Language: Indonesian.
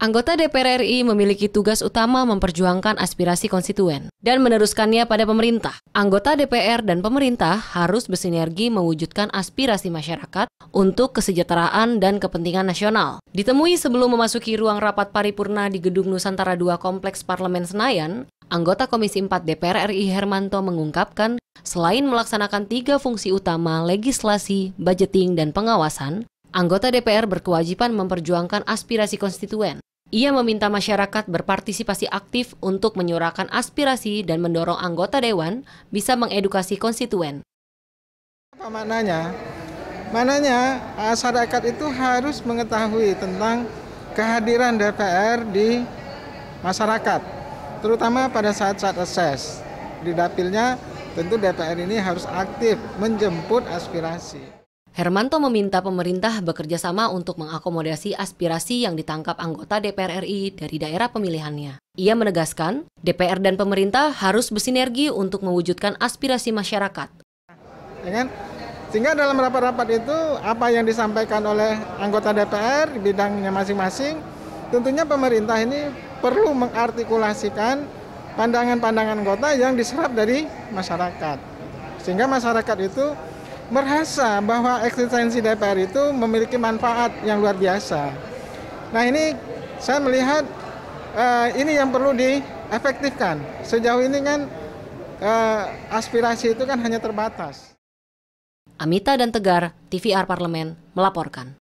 Anggota DPR RI memiliki tugas utama memperjuangkan aspirasi konstituen dan meneruskannya pada pemerintah. Anggota DPR dan pemerintah harus bersinergi mewujudkan aspirasi masyarakat untuk kesejahteraan dan kepentingan nasional. Ditemui sebelum memasuki ruang rapat paripurna di Gedung Nusantara II Kompleks Parlemen Senayan, Anggota Komisi 4 DPR RI Hermanto mengungkapkan, selain melaksanakan tiga fungsi utama legislasi, budgeting, dan pengawasan, anggota DPR berkewajiban memperjuangkan aspirasi konstituen. Ia meminta masyarakat berpartisipasi aktif untuk menyuarakan aspirasi dan mendorong anggota dewan bisa mengedukasi konstituen. Apa maknanya? Maknanya masyarakat eh, itu harus mengetahui tentang kehadiran DPR di masyarakat terutama pada saat-saat reses. Di dapilnya tentu DPR ini harus aktif menjemput aspirasi. Hermanto meminta pemerintah bekerja sama untuk mengakomodasi aspirasi yang ditangkap anggota DPR RI dari daerah pemilihannya. Ia menegaskan, DPR dan pemerintah harus bersinergi untuk mewujudkan aspirasi masyarakat. Dengan ya kan? Sehingga dalam rapat-rapat itu, apa yang disampaikan oleh anggota DPR di bidangnya masing-masing, tentunya pemerintah ini perlu mengartikulasikan pandangan-pandangan kota yang diserap dari masyarakat. Sehingga masyarakat itu merasa bahwa eksistensi DPR itu memiliki manfaat yang luar biasa. Nah ini saya melihat uh, ini yang perlu diefektifkan. Sejauh ini kan uh, aspirasi itu kan hanya terbatas. Amita dan Tegar, TVR Parlemen, melaporkan.